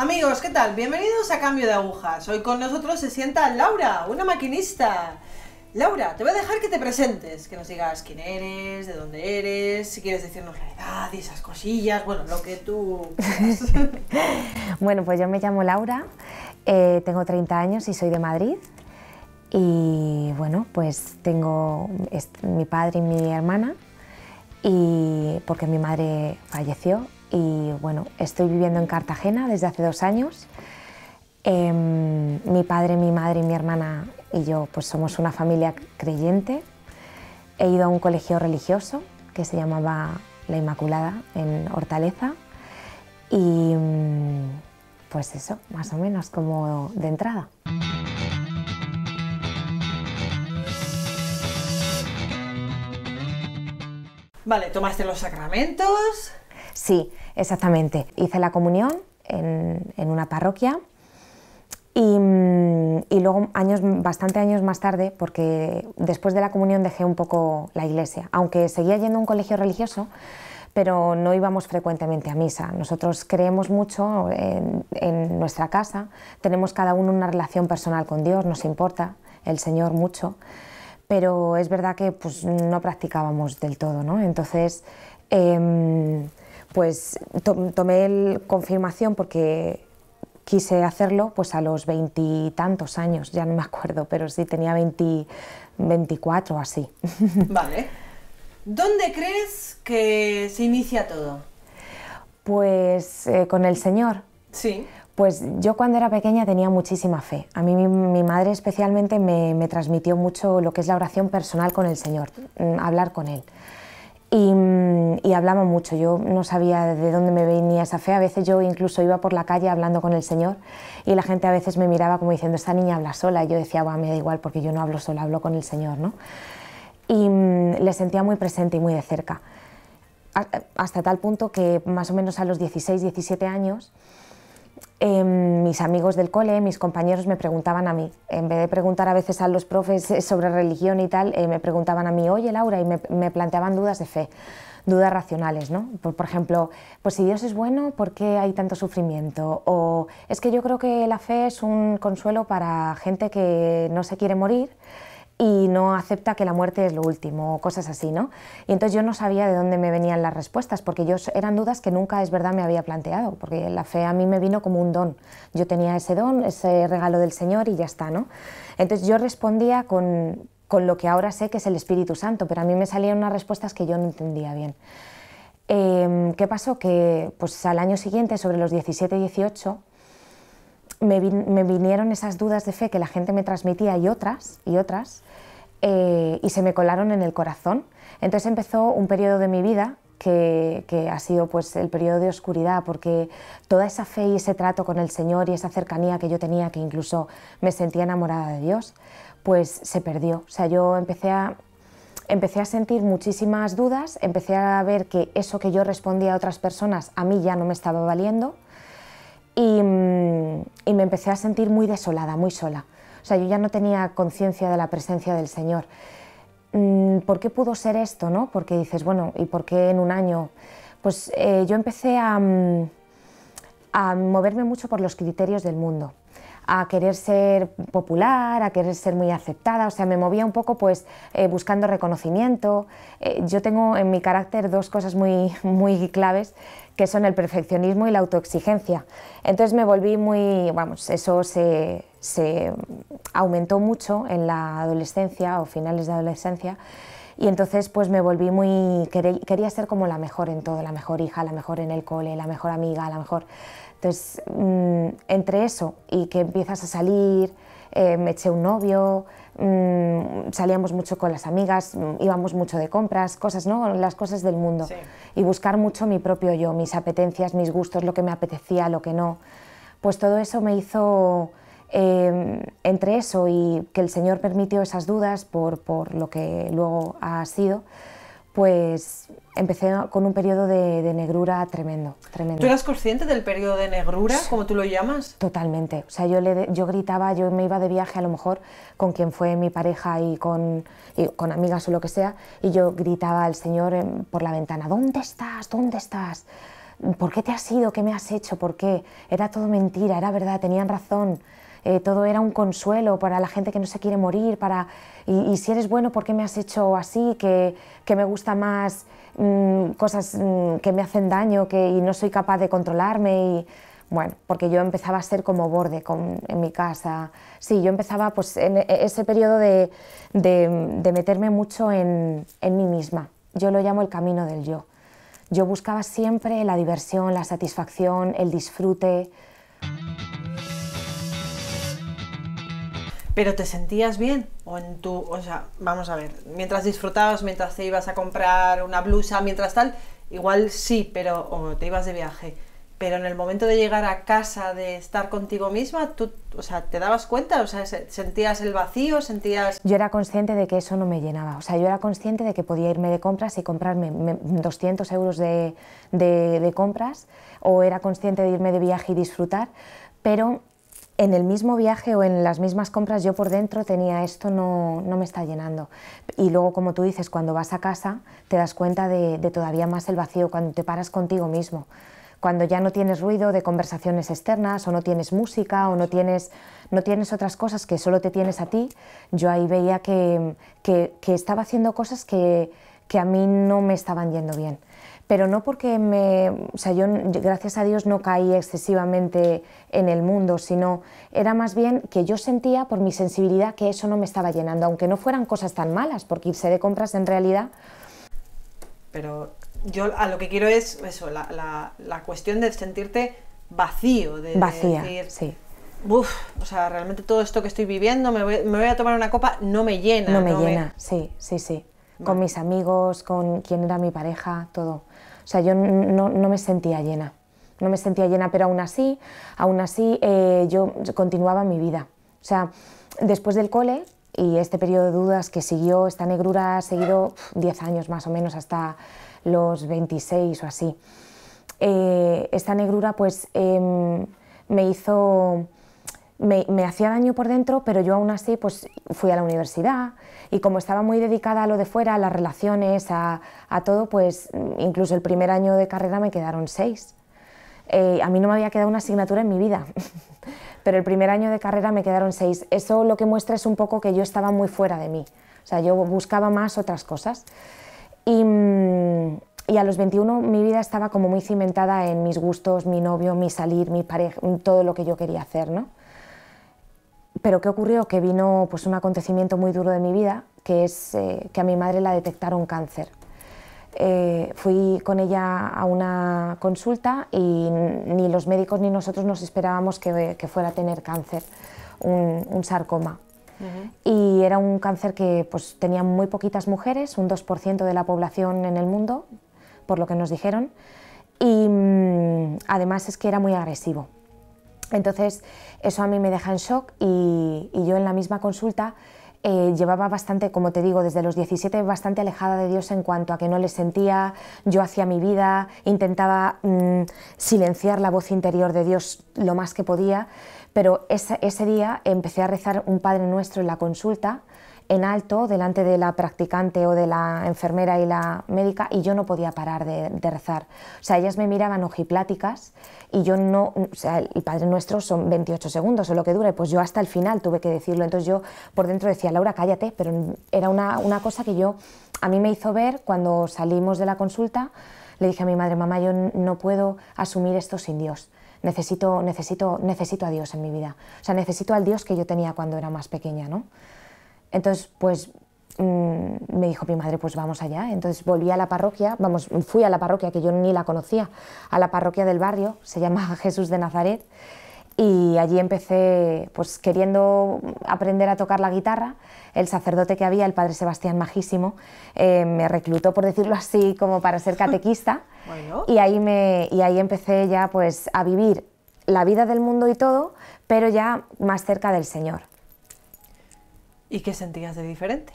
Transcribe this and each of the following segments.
Amigos, ¿qué tal? Bienvenidos a Cambio de Agujas. Hoy con nosotros se sienta Laura, una maquinista. Laura, te voy a dejar que te presentes, que nos digas quién eres, de dónde eres, si quieres decirnos la edad y esas cosillas, bueno, lo que tú... bueno, pues yo me llamo Laura, eh, tengo 30 años y soy de Madrid. Y bueno, pues tengo mi padre y mi hermana, y porque mi madre falleció y bueno, estoy viviendo en Cartagena desde hace dos años. Em, mi padre, mi madre, y mi hermana y yo pues somos una familia creyente. He ido a un colegio religioso que se llamaba La Inmaculada en Hortaleza y em, pues eso, más o menos como de entrada. Vale, tomaste los sacramentos, Sí, exactamente. Hice la comunión en, una parroquia mm, y, luego años, bastante años más tarde, porque después de la comunión dejé un poco la iglesia, aunque seguía yendo a un colegio religioso, pero no íbamos frecuentemente a misa. Nosotros creemos mucho en, nuestra casa, tenemos cada uno una relación personal con Dios, nos importa el Señor mucho, pero es verdad que pues, no practicábamos del todo, ¿no? Entonces, em, pues tomé el confirmación porque quise hacerlo pues a los veintitantos años, ya no me acuerdo, pero sí tenía veinticuatro 24 así. Vale. ¿Dónde crees que se inicia todo? Pues eh, con el Señor. Sí. Pues yo cuando era pequeña tenía muchísima fe. A mí mi, madre especialmente me, transmitió mucho lo que es la oración personal con el Señor, mm, hablar con Él. Mm, y, hablaba mucho, yo no sabía de dónde me venía esa fe, a veces yo incluso iba por la calle hablando con el Señor y la gente a veces me miraba como diciendo, esta niña habla sola, y yo decía, va, me da igual porque yo no hablo sola, hablo con el Señor, ¿no? Y mm, le sentía muy presente y muy de cerca, hasta tal punto que más o menos a los 16, 17 años, Em, mis amigos del cole, mis compañeros me preguntaban a mí, en vez de preguntar a veces a los profes eh, sobre religión y tal, eh, me preguntaban a mí, oye Laura, y me, planteaban dudas de fe, dudas racionales, ¿no? Por, ejemplo, pues si Dios es bueno, ¿por qué hay tanto sufrimiento? O es que yo creo que la fe es un consuelo para gente que no se quiere morir y no acepta que la muerte es lo último, o cosas así, ¿no? Y entonces yo no sabía de dónde me venían las respuestas, porque yo eran dudas que nunca es verdad me había planteado, porque la fe a mí me vino como un don. Yo tenía ese don, ese regalo del Señor y ya está, ¿no? Entonces yo respondía con, con lo que ahora sé que es el Espíritu Santo, pero a mí me salían unas respuestas que yo no entendía bien. Em, ¿Qué pasó? Que pues al año siguiente, sobre los 17-18, me, me, vinieron esas dudas de fe que la gente me transmitía y otras, y otras, eh, y se me colaron en el corazón. Entonces empezó un periodo de mi vida que, ha sido pues el periodo de oscuridad, porque toda esa fe y ese trato con el Señor y esa cercanía que yo tenía, que incluso me sentía enamorada de Dios, pues se perdió. O sea, yo empecé a, empecé a sentir muchísimas dudas, empecé a ver que eso que yo respondía a otras personas a mí ya no me estaba valiendo y, mm, y me empecé a sentir muy desolada, muy sola. O sea, yo ya no tenía conciencia de la presencia del Señor. Mm, ¿Por qué pudo ser esto? ¿no? Porque dices, bueno, ¿y por qué en un año? Pues eh, yo empecé mm, a, moverme mucho por los criterios del mundo a querer ser popular, a querer ser muy aceptada, o sea, me movía un poco pues eh, buscando reconocimiento. Eh, yo tengo en mi carácter dos cosas muy, muy claves, que son el perfeccionismo y la autoexigencia. Entonces me volví muy, vamos, eso se, se aumentó mucho en la adolescencia o finales de adolescencia y entonces pues me volví muy, quería ser como la mejor en todo, la mejor hija, la mejor en el cole, la mejor amiga, la mejor... Entonces, mm, entre eso y que empiezas a salir, eh, me eché un novio, Mm, salíamos mucho con las amigas, mm, íbamos mucho de compras, cosas, ¿no? Las cosas del mundo. Y buscar mucho mi propio yo, mis apetencias, mis gustos, lo que me apetecía, lo que no. Pues todo eso me hizo, em, entre eso y que el Señor permitió esas dudas por, por lo que luego ha sido, pues empecé con un periodo de, negrura tremendo, tremendo. ¿Tú eras consciente del periodo de negrura, como tú lo llamas? Totalmente. O sea, yo, le, yo gritaba, yo me iba de viaje a lo mejor con quien fue mi pareja y con, y con amigas o lo que sea, y yo gritaba al Señor por la ventana, ¿dónde estás? ¿Dónde estás? ¿Por qué te has ido? ¿Qué me has hecho? ¿Por qué? Era todo mentira, era verdad, tenían razón. Eh, todo era un consuelo para la gente que no se quiere morir, para y, si eres bueno, ¿por qué me has hecho así? Que, me gusta más mm, cosas mm, que me hacen daño que, y no soy capaz de controlarme. Y, bueno, porque yo empezaba a ser como borde en mi casa. Sí, yo empezaba pues, en e, ese periodo de, meterme mucho en, mí misma. Yo lo llamo el camino del yo. Yo buscaba siempre la diversión, la satisfacción, el disfrute, pero te sentías bien o en tu, o sea, vamos a ver, mientras disfrutabas, mientras te ibas a comprar una blusa, mientras tal, igual sí, pero o te ibas de viaje, pero en el momento de llegar a casa, de estar contigo misma, tú, o sea, te dabas cuenta, o sea, sentías el vacío, sentías... Yo era consciente de que eso no me llenaba, o sea, yo era consciente de que podía irme de compras y comprarme 200 euros de, de compras, o era consciente de irme de viaje y disfrutar, pero en el mismo viaje o en las mismas compras yo por dentro tenía esto no, me está llenando. Y luego, como tú dices, cuando vas a casa te das cuenta de, todavía más el vacío, cuando te paras contigo mismo, cuando ya no tienes ruido de conversaciones externas o no tienes música o no tienes, no tienes otras cosas que solo te tienes a ti, yo ahí veía que, que estaba haciendo cosas que, que a mí no me estaban yendo bien pero no porque me, o sea, yo gracias a Dios no caí excesivamente en el mundo, sino era más bien que yo sentía por mi sensibilidad que eso no me estaba llenando, aunque no fueran cosas tan malas, porque irse de compras en realidad... Pero yo a lo que quiero es eso, la, cuestión de sentirte vacío, de, Vacía, sí. o sea, realmente todo esto que estoy viviendo, me voy, me voy a tomar una copa, no me llena. No me llena, sí, sí, sí. Con mis amigos, con quien era mi pareja, todo. O sea, yo no, me sentía llena, no me sentía llena, pero aún así, aún así eh, yo continuaba mi vida. O sea, después del cole y este periodo de dudas que siguió, esta negrura ha seguido 10 años más o menos hasta los 26 o así. Eh, esta negrura pues em, me hizo, me hacía daño por dentro, pero yo aún así pues fui a la universidad, y como estaba muy dedicada a lo de fuera, a las relaciones, a, todo, pues incluso el primer año de carrera me quedaron seis. Eh, a mí no me había quedado una asignatura en mi vida, pero el primer año de carrera me quedaron seis. Eso lo que muestra es un poco que yo estaba muy fuera de mí. O sea, yo buscaba más otras cosas. Y, mm, y a los 21 mi vida estaba como muy cimentada en mis gustos, mi novio, mi salir, mi pareja, todo lo que yo quería hacer, ¿no? Pero ¿qué ocurrió? Que vino pues, un acontecimiento muy duro de mi vida, que es eh, que a mi madre la detectaron cáncer. Eh, fui con ella a una consulta y ni los médicos ni nosotros nos esperábamos que, fuera a tener cáncer, un, sarcoma. Y era un cáncer que pues, tenía muy poquitas mujeres, un 2% de la población en el mundo, por lo que nos dijeron. Y mm, además es que era muy agresivo. Entonces, eso a mí me deja en shock y, yo en la misma consulta eh, llevaba bastante, como te digo, desde los 17 bastante alejada de Dios en cuanto a que no le sentía, yo hacía mi vida, intentaba mm, silenciar la voz interior de Dios lo más que podía, pero ese día empecé a rezar un Padre Nuestro en la consulta en alto delante de la practicante o de la enfermera y la médica y yo no podía parar de, rezar. O sea, ellas me miraban ojipláticas y yo no, o sea, el Padre Nuestro son 28 segundos o lo que dure, pues yo hasta el final tuve que decirlo. Entonces yo por dentro decía, Laura, cállate, pero era una, cosa que yo, a mí me hizo ver cuando salimos de la consulta, le dije a mi madre, mamá, yo no puedo asumir esto sin Dios. Necesito, necesito, necesito a Dios en mi vida. O sea, necesito al Dios que yo tenía cuando era más pequeña, ¿no? Entonces, pues mm, me dijo mi madre, pues vamos allá. Entonces volví a la parroquia, vamos, fui a la parroquia que yo ni la conocía, a la parroquia del barrio, se llama Jesús de Nazaret, y allí empecé, pues queriendo aprender a tocar la guitarra, el sacerdote que había, el padre Sebastián Majísimo, eh, me reclutó, por decirlo así, como para ser catequista, y, ahí me, y ahí empecé ya pues a vivir la vida del mundo y todo, pero ya más cerca del Señor. ¿Y qué sentías de diferente?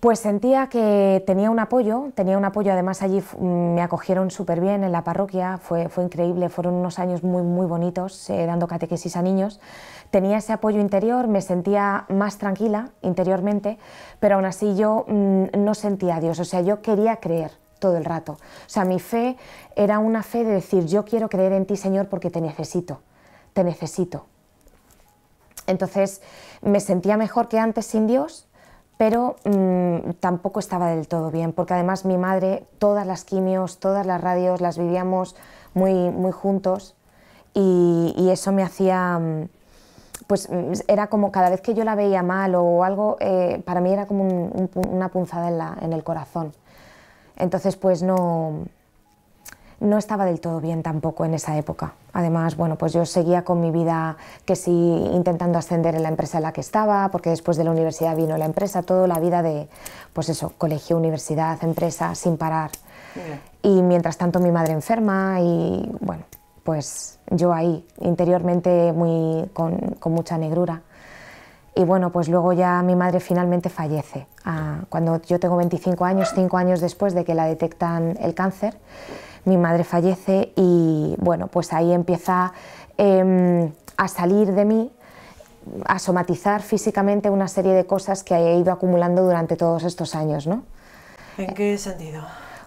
Pues sentía que tenía un apoyo, tenía un apoyo, además allí mm, me acogieron súper bien en la parroquia, fue, fue increíble, fueron unos años muy, muy bonitos eh, dando catequesis a niños. Tenía ese apoyo interior, me sentía más tranquila interiormente, pero aún así yo mm, no sentía a Dios, o sea, yo quería creer todo el rato. O sea, mi fe era una fe de decir, yo quiero creer en ti, Señor, porque te necesito, te necesito. Entonces me sentía mejor que antes sin Dios, pero mm, tampoco estaba del todo bien, porque además mi madre, todas las quimios, todas las radios, las vivíamos muy, muy juntos y, eso me hacía... Mm, pues mm, era como cada vez que yo la veía mal o algo, eh, para mí era como una punzada en el corazón. Entonces, pues no, no estaba del todo bien tampoco en esa época. Además, bueno, pues yo seguía con mi vida que sí intentando ascender en la empresa en la que estaba, porque después de la universidad vino la empresa, toda la vida de, pues eso, colegio, universidad, empresa, sin parar. Y mientras tanto mi madre enferma y bueno, pues yo ahí, interiormente muy, con, mucha negrura. Y bueno, pues luego ya mi madre finalmente fallece, cuando yo tengo 25 años, 5 años después de que la detectan el cáncer mi madre fallece y bueno, pues ahí empieza em, a salir de mí, a somatizar físicamente una serie de cosas que he ido acumulando durante todos estos años, ¿no? ¿En qué sentido?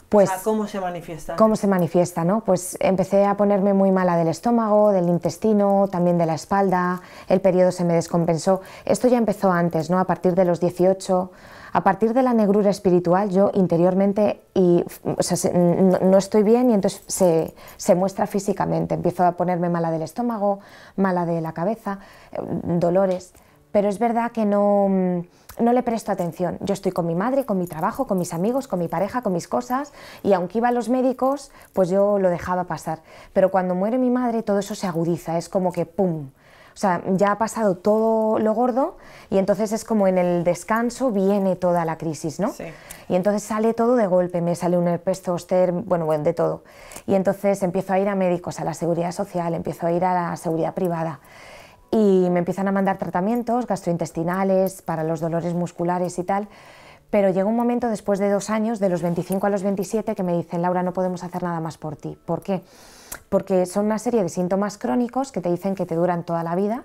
Pues, ¿Cómo se manifiesta? ¿Cómo se manifiesta? ¿no? Pues empecé a ponerme muy mala del estómago, del intestino, también de la espalda, el periodo se me descompensó. Esto ya empezó antes, ¿no? a partir de los 18, a partir de la negrura espiritual yo interiormente y, no, estoy bien y entonces se, muestra físicamente. Empiezo a ponerme mala del estómago, mala de la cabeza, em, dolores. Pero es verdad que no, mm, no le presto atención. Yo estoy con mi madre, con mi trabajo, con mis amigos, con mi pareja, con mis cosas y aunque iba a los médicos, pues yo lo dejaba pasar. Pero cuando muere mi madre todo eso se agudiza, es como que ¡pum! O sea, ya ha pasado todo lo gordo y entonces es como en el descanso viene toda la crisis, ¿no? Y entonces sale todo de golpe, me sale un herpes bueno, bueno, de todo. Y entonces empiezo a ir a médicos, a la seguridad social, empiezo a ir a la seguridad privada. Y me empiezan a mandar tratamientos gastrointestinales para los dolores musculares y tal. Pero llegó un momento después de dos años, de los 25 a los 27, que me dicen, Laura, no podemos hacer nada más por ti. ¿Por qué? Porque son una serie de síntomas crónicos que te dicen que te duran toda la vida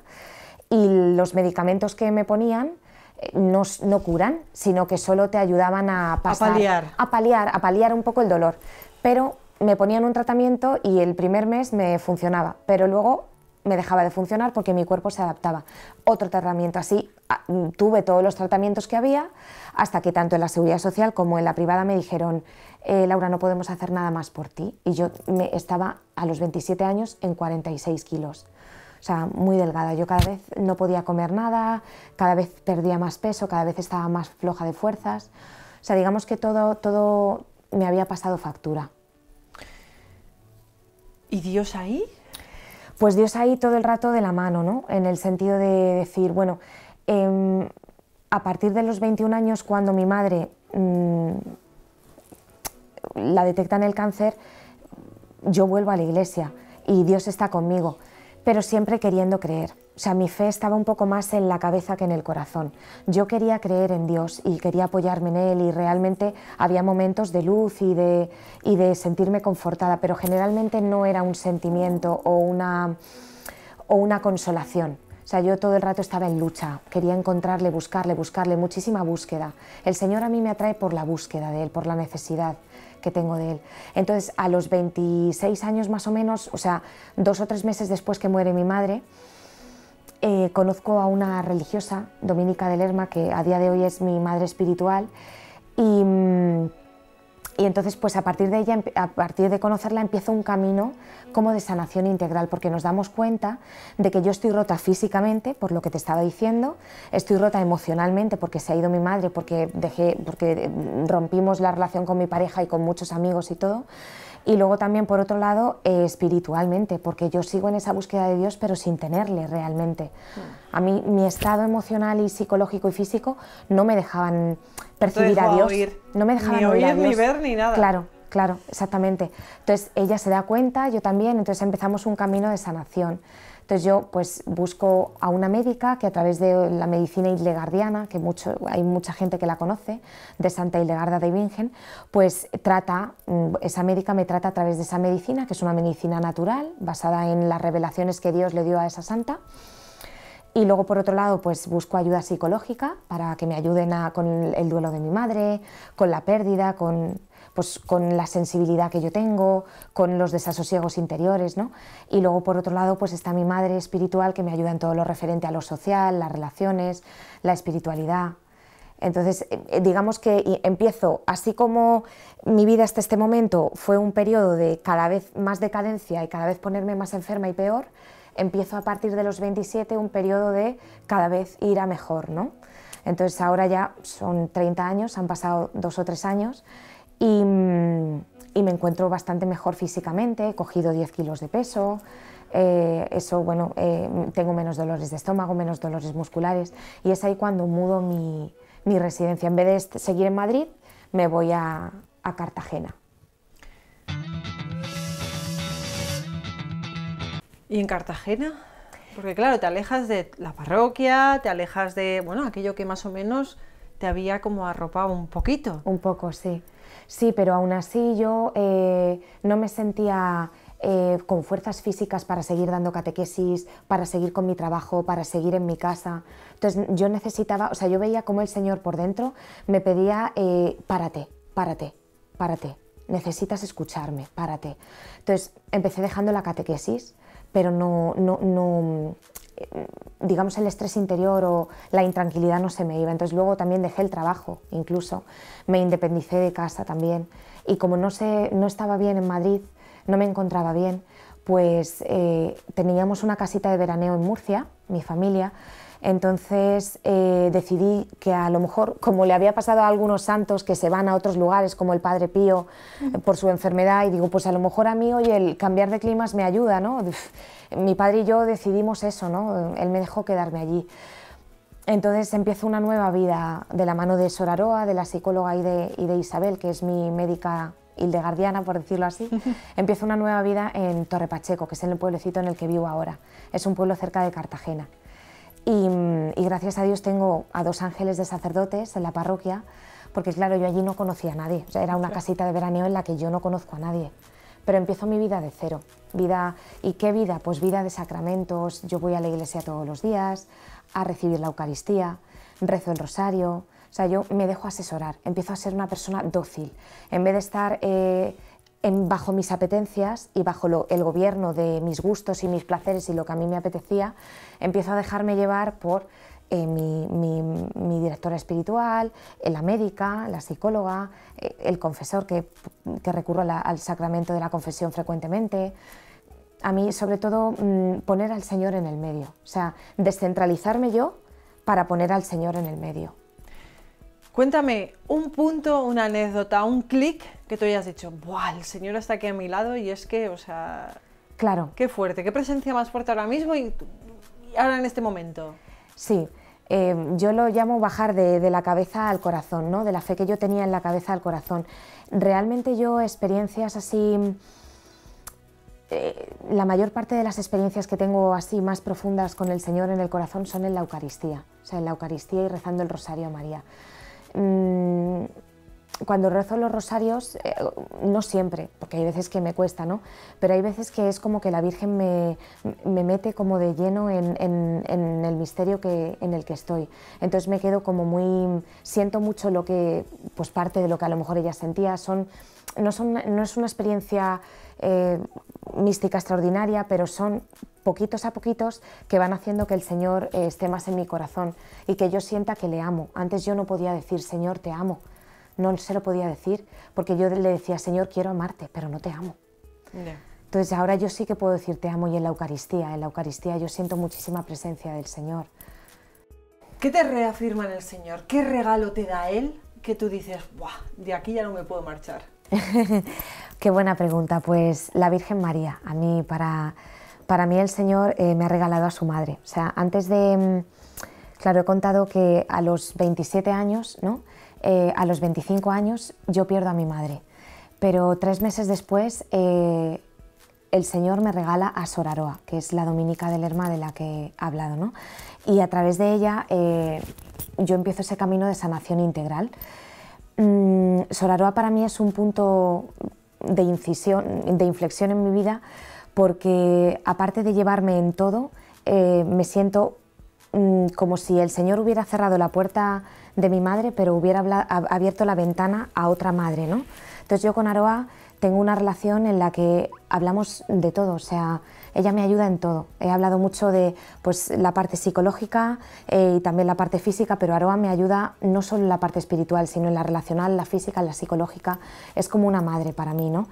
y los medicamentos que me ponían eh, no, curan, sino que solo te ayudaban a A paliar. A paliar, a paliar un poco el dolor. Pero me ponían un tratamiento y el primer mes me funcionaba, pero luego me dejaba de funcionar porque mi cuerpo se adaptaba. Otro tratamiento así, ah, tuve todos los tratamientos que había, hasta que tanto en la seguridad social como en la privada me dijeron, eh, Laura, no podemos hacer nada más por ti. Y yo me estaba a los 27 años en 46 kilos. O sea, muy delgada. Yo cada vez no podía comer nada, cada vez perdía más peso, cada vez estaba más floja de fuerzas. O sea, digamos que todo, todo me había pasado factura. ¿Y Dios ahí? Pues Dios ahí todo el rato de la mano, ¿no? En el sentido de decir, bueno, em, a partir de los 21 años, cuando mi madre mm, la detecta en el cáncer, yo vuelvo a la iglesia y Dios está conmigo, pero siempre queriendo creer o sea, mi fe estaba un poco más en la cabeza que en el corazón. Yo quería creer en Dios y quería apoyarme en Él y realmente había momentos de luz y de, sentirme confortada, pero generalmente no era un sentimiento o una, o una consolación. O sea, yo todo el rato estaba en lucha, quería encontrarle, buscarle, buscarle, muchísima búsqueda. El Señor a mí me atrae por la búsqueda de Él, por la necesidad que tengo de Él. Entonces, a los 26 años más o menos, o sea, dos o tres meses después que muere mi madre, eh, conozco a una religiosa, Dominica de Lerma, que a día de hoy es mi madre espiritual, y, mm, entonces pues a partir de ella, a partir de conocerla, empiezo un camino como de sanación integral, porque nos damos cuenta de que yo estoy rota físicamente, por lo que te estaba diciendo, estoy rota emocionalmente porque se ha ido mi madre, porque, dejé, porque mm, rompimos la relación con mi pareja y con muchos amigos y todo, y luego también por otro lado eh, espiritualmente, porque yo sigo en esa búsqueda de Dios pero sin tenerle realmente. A mí mi estado emocional y psicológico y físico no me dejaban percibir a Dios, no me dejaban ni oír, ni ver ni nada. Claro, claro, exactamente. Entonces ella se da cuenta, yo también, entonces empezamos un camino de sanación. Entonces yo pues busco a una médica que a través de la medicina ilegardiana, que mucho, hay mucha gente que la conoce, de Santa Ilegarda de Virgen, pues trata, mm, esa médica me trata a través de esa medicina, que es una medicina natural, basada en las revelaciones que Dios le dio a esa santa. Y luego, por otro lado, pues busco ayuda psicológica para que me ayuden a, con el duelo de mi madre, con la pérdida, con pues con la sensibilidad que yo tengo, con los desasosiegos interiores, ¿no? Y luego por otro lado, pues está mi madre espiritual que me ayuda en todo lo referente a lo social, las relaciones, la espiritualidad. Entonces, eh, eh, digamos que empiezo, así como mi vida hasta este momento fue un periodo de cada vez más decadencia y cada vez ponerme más enferma y peor, empiezo a partir de los 27 un periodo de cada vez ir a mejor, ¿no? Entonces ahora ya son 30 años, han pasado dos o tres años Mm, y, me encuentro bastante mejor físicamente, he cogido 10 kilos de peso, eh, eso, bueno, eh, tengo menos dolores de estómago, menos dolores musculares y es ahí cuando mudo mi, residencia. En vez de seguir en Madrid, me voy a, a Cartagena. ¿Y en Cartagena? Porque claro, te alejas de la parroquia, te alejas de, bueno, aquello que más o menos te había como arropado un poquito. Un poco, sí. Sí, pero aún así yo eh, no me sentía eh, con fuerzas físicas para seguir dando catequesis, para seguir con mi trabajo, para seguir en mi casa. Entonces yo necesitaba, o sea, yo veía como el Señor por dentro me pedía, eh, párate, párate, párate, necesitas escucharme, párate. Entonces empecé dejando la catequesis, pero no, no, no, digamos, el estrés interior o la intranquilidad no se me iba. Entonces luego también dejé el trabajo, incluso me independicé de casa también. Y como no, se, no estaba bien en Madrid, no me encontraba bien, pues eh, teníamos una casita de veraneo en Murcia, mi familia, entonces eh, decidí que a lo mejor, como le había pasado a algunos santos que se van a otros lugares, como el Padre Pío, eh, por su enfermedad, y digo, pues a lo mejor a mí hoy el cambiar de climas me ayuda, ¿no? Mi padre y yo decidimos eso, ¿no? Él me dejó quedarme allí. Entonces empiezo una nueva vida de la mano de Soraroa, de la psicóloga y de, Isabel, que es mi médica hildegardiana, por decirlo así, empiezo una nueva vida en Torre Pacheco, que es el pueblecito en el que vivo ahora. Es un pueblo cerca de Cartagena. Y, gracias a Dios tengo a dos ángeles de sacerdotes en la parroquia, porque claro, yo allí no conocía a nadie. era una casita de veraneo en la que yo no conozco a nadie. Pero empiezo mi vida de cero. Vida, ¿Y qué vida? Pues vida de sacramentos. Yo voy a la iglesia todos los días, a recibir la Eucaristía, rezo el rosario. O sea, yo me dejo asesorar, empiezo a ser una persona dócil. En vez de estar... Eh, bajo mis apetencias y bajo el gobierno de mis gustos y mis placeres y lo que a mí me apetecía, empiezo a dejarme llevar por eh, mi, directora espiritual, eh, la médica, la psicóloga, eh, el confesor que, que recurro al sacramento de la confesión frecuentemente. A mí, sobre todo, mm, poner al Señor en el medio, o sea, descentralizarme yo para poner al Señor en el medio. Cuéntame un punto, una anécdota, un clic que tú hayas dicho, ¡buah! El Señor está aquí a mi lado y es que, o sea. Claro. Qué fuerte, qué presencia más fuerte ahora mismo y, ahora en este momento. Sí. Eh, yo lo llamo bajar de, la cabeza al corazón, ¿no? de la fe que yo tenía en la cabeza al corazón. Realmente yo experiencias así, eh, la mayor parte de las experiencias que tengo así más profundas con el Señor en el corazón son en la Eucaristía, o sea, en la Eucaristía y rezando el Rosario a María. Mm, cuando rezo los rosarios, eh, no siempre, porque hay veces que me cuesta, ¿no? Pero hay veces que es como que la Virgen me, mete como de lleno en, el misterio que, en el que estoy. Entonces me quedo como muy, siento mucho lo que, pues parte de lo que a lo mejor ella sentía, son, no, son, no es una experiencia eh, mística extraordinaria, pero son poquitos a poquitos que van haciendo que el Señor eh, esté más en mi corazón y que yo sienta que le amo. Antes yo no podía decir, Señor, te amo. No se lo podía decir porque yo le decía, Señor, quiero amarte, pero no te amo. Entonces ahora yo sí que puedo decir te amo y en la Eucaristía, en la Eucaristía yo siento muchísima presencia del Señor. ¿Qué te reafirma en el Señor? ¿Qué regalo te da Él que tú dices, Buah, de aquí ya no me puedo marchar? Qué buena pregunta. Pues la Virgen María. A mí, para, para mí el Señor eh, me ha regalado a su madre. O sea, antes de... Mm, claro, he contado que a los 27 años, ¿no? Eh, a los 25 años yo pierdo a mi madre. Pero tres meses después eh, el Señor me regala a Soraroa, que es la dominica del Herma de la que he hablado. ¿no? Y a través de ella yo empiezo ese camino de sanación integral. Mm, Solaroa para mí es un punto de, incisión, de inflexión en mi vida porque aparte de llevarme en todo, eh, me siento mm, como si el Señor hubiera cerrado la puerta de mi madre, pero hubiera abierto la ventana a otra madre, ¿no? Entonces yo con Aroa tengo una relación en la que hablamos de todo, o sea, ella me ayuda en todo. He hablado mucho de pues, la parte psicológica eh, y también la parte física, pero Aroa me ayuda no solo en la parte espiritual, sino en la relacional, la física, la psicológica. Es como una madre para mí, ¿no?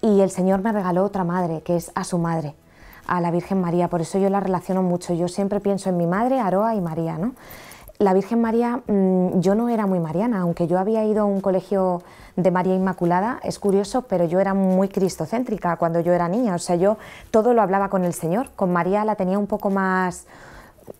Y el Señor me regaló otra madre, que es a su madre, a la Virgen María. Por eso yo la relaciono mucho. Yo siempre pienso en mi madre, Aroa y María, ¿no? la Virgen María, mm, yo no era muy mariana, aunque yo había ido a un colegio de María Inmaculada, es curioso, pero yo era muy cristocéntrica cuando yo era niña, o sea, yo todo lo hablaba con el Señor, con María la tenía un poco más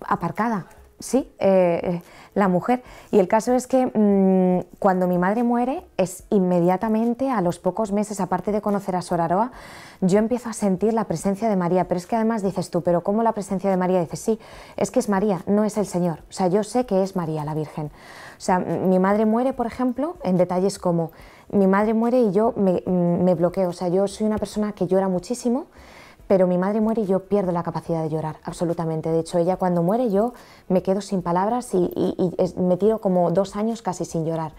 aparcada sí, eh, eh, la mujer. Y el caso es que mm, cuando mi madre muere, es inmediatamente, a los pocos meses, aparte de conocer a Soraroa, yo empiezo a sentir la presencia de María. Pero es que además dices tú, ¿pero cómo la presencia de María? Dices, sí, es que es María, no es el Señor. O sea, yo sé que es María la Virgen. O sea, mi madre muere, por ejemplo, en detalles como mi madre muere y yo me, mm, me bloqueo. O sea, yo soy una persona que llora muchísimo pero mi madre muere y yo pierdo la capacidad de llorar, absolutamente. De hecho, ella cuando muere yo me quedo sin palabras y, me tiro como dos años casi sin llorar.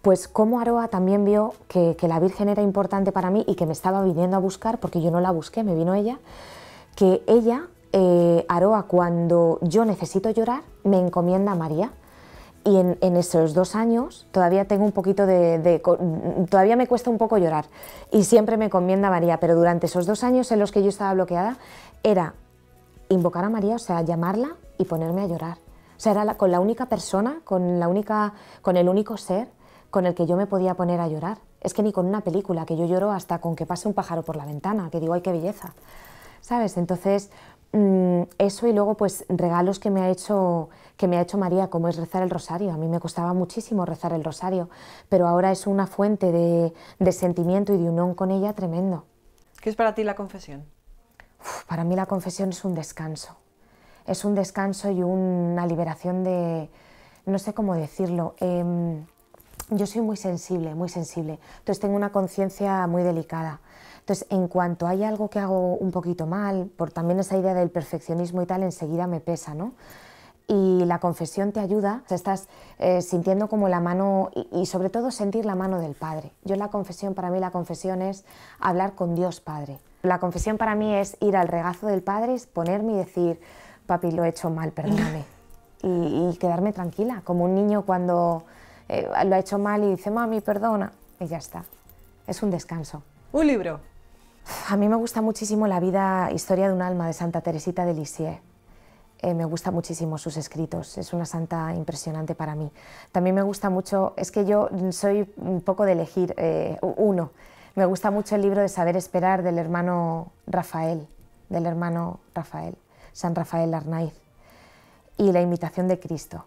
Pues como Aroa también vio que, la Virgen era importante para mí y que me estaba viniendo a buscar, porque yo no la busqué, me vino ella, que ella, eh, Aroa, cuando yo necesito llorar, me encomienda a María. Y en, esos dos años todavía tengo un poquito de, todavía me cuesta un poco llorar. Y siempre me encomienda María, pero durante esos dos años en los que yo estaba bloqueada, era invocar a María, o sea, llamarla y ponerme a llorar. O sea, era con la única persona, con, la única, con el único ser con el que yo me podía poner a llorar. Es que ni con una película, que yo lloro hasta con que pase un pájaro por la ventana, que digo, ay, qué belleza. ¿Sabes? Entonces, mm, eso y luego, pues, regalos que me ha hecho que me ha hecho María, como es rezar el rosario. A mí me costaba muchísimo rezar el rosario, pero ahora es una fuente de, sentimiento y de unión con ella tremendo. ¿Qué es para ti la confesión? para mí la confesión es un descanso. Es un descanso y una liberación de, no sé cómo decirlo, em, yo soy muy sensible, muy sensible. Entonces tengo una conciencia muy delicada. Entonces, en cuanto hay algo que hago un poquito mal, por también esa idea del perfeccionismo y tal, enseguida me pesa, ¿no? y la confesión te ayuda, estás eh, sintiendo como la mano y, sobre todo sentir la mano del Padre. Yo la confesión, para mí la confesión es hablar con Dios Padre. La confesión para mí es ir al regazo del Padre, ponerme y decir, papi, lo he hecho mal, perdóname. y, quedarme tranquila, como un niño cuando eh, lo ha hecho mal y dice, mami, perdona, y ya está. Es un descanso. Un libro. A mí me gusta muchísimo la vida, historia de un alma de Santa Teresita de Lisieux eh, me gusta muchísimo sus escritos, es una santa impresionante para mí. También me gusta mucho, es que yo soy un poco de elegir eh, uno, me gusta mucho el libro de Saber Esperar del hermano Rafael, del hermano Rafael, San Rafael Arnaiz, y La Invitación de Cristo.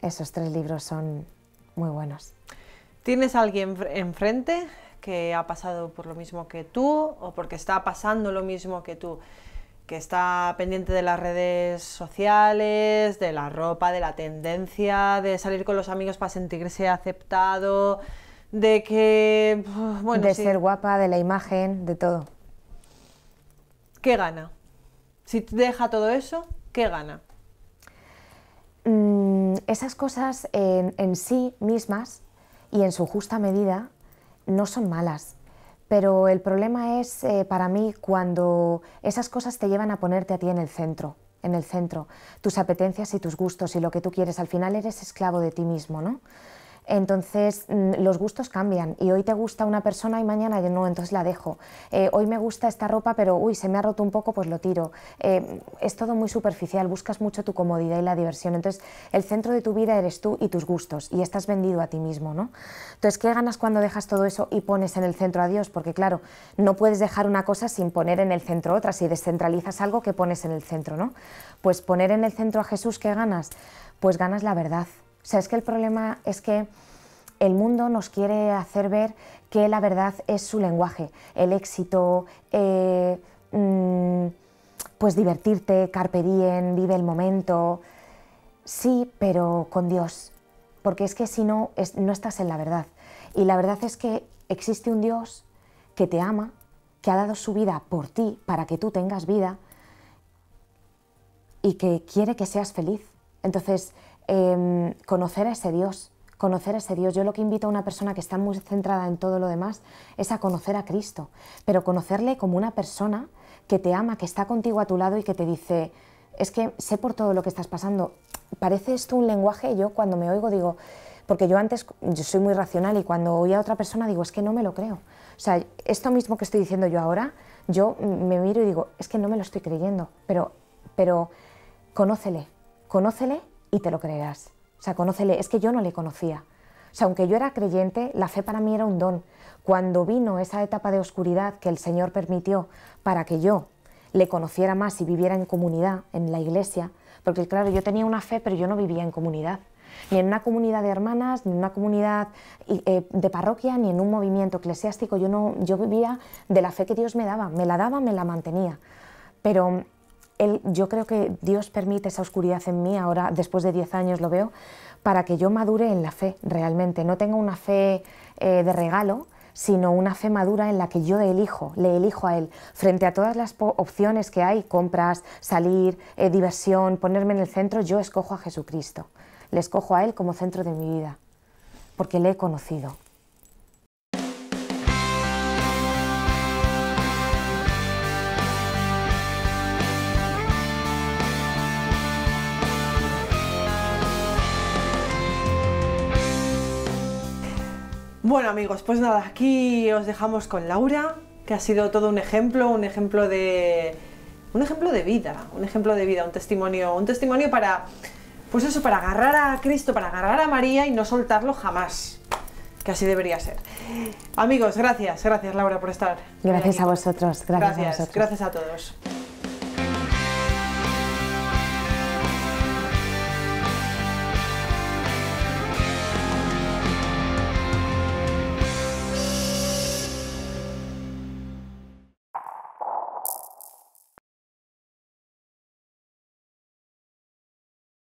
Esos tres libros son muy buenos. ¿Tienes alguien enfrente que ha pasado por lo mismo que tú o porque está pasando lo mismo que tú? que está pendiente de las redes sociales, de la ropa, de la tendencia, de salir con los amigos para sentirse aceptado, de que... Bueno, de ser guapa, de la imagen, de todo. ¿Qué gana? Si deja todo eso, ¿qué gana? Mm, esas cosas en sí mismas y en su justa medida no son malas pero el problema es eh, para mí cuando esas cosas te llevan a ponerte a ti en el centro, en el centro, tus apetencias y tus gustos y lo que tú quieres. Al final eres esclavo de ti mismo, ¿no? Entonces mm, los gustos cambian y hoy te gusta una persona y mañana no, entonces la dejo. Eh, hoy me gusta esta ropa, pero uy, se me ha roto un poco, pues lo tiro. Eh, es todo muy superficial, buscas mucho tu comodidad y la diversión. Entonces el centro de tu vida eres tú y tus gustos y estás vendido a ti mismo, ¿no? Entonces, ¿qué ganas cuando dejas todo eso y pones en el centro a Dios? Porque claro, no puedes dejar una cosa sin poner en el centro otra, si descentralizas algo que pones en el centro, ¿no? Pues poner en el centro a Jesús, ¿qué ganas? Pues ganas la verdad o sea, es que el problema es que el mundo nos quiere hacer ver que la verdad es su lenguaje, el éxito, eh, mm, pues divertirte, carpe diem, vive el momento. Sí, pero con Dios, porque es que si no, no estás en la verdad. Y la verdad es que existe un Dios que te ama, que ha dado su vida por ti para que tú tengas vida y que quiere que seas feliz. Entonces, Em, conocer a ese Dios, conocer a ese Dios. Yo lo que invito a una persona que está muy centrada en todo lo demás es a conocer a Cristo, pero conocerle como una persona que te ama, que está contigo a tu lado y que te dice, es que sé por todo lo que estás pasando. Parece esto un lenguaje, yo cuando me oigo digo, porque yo antes yo soy muy racional y cuando oí a otra persona digo, es que no me lo creo. O sea, esto mismo que estoy diciendo yo ahora, yo me miro y digo, es que no me lo estoy creyendo, pero, pero conócele, conócele y te lo creerás. O sea, conócele, es que yo no le conocía. O sea, aunque yo era creyente, la fe para mí era un don. Cuando vino esa etapa de oscuridad que el Señor permitió para que yo le conociera más y viviera en comunidad, en la iglesia, porque claro, yo tenía una fe, pero yo no vivía en comunidad ni en una comunidad de hermanas, ni en una comunidad eh, de parroquia, ni en un movimiento eclesiástico. Yo, no, yo vivía de la fe que Dios me daba, me la daba, me la mantenía. Pero yo creo que Dios permite esa oscuridad en mí, ahora después de 10 años lo veo, para que yo madure en la fe realmente, no tengo una fe eh, de regalo, sino una fe madura en la que yo elijo, le elijo a él, frente a todas las opciones que hay, compras, salir, eh, diversión, ponerme en el centro, yo escojo a Jesucristo, le escojo a él como centro de mi vida, porque le he conocido. Bueno amigos, pues nada, aquí os dejamos con Laura, que ha sido todo un ejemplo, un ejemplo de un ejemplo de vida, un ejemplo de vida, un testimonio, un testimonio para pues eso, para agarrar a Cristo, para agarrar a María y no soltarlo jamás. Que así debería ser. Amigos, gracias, gracias Laura por estar. Gracias a vosotros, gracias, a vosotros. Gracias a todos.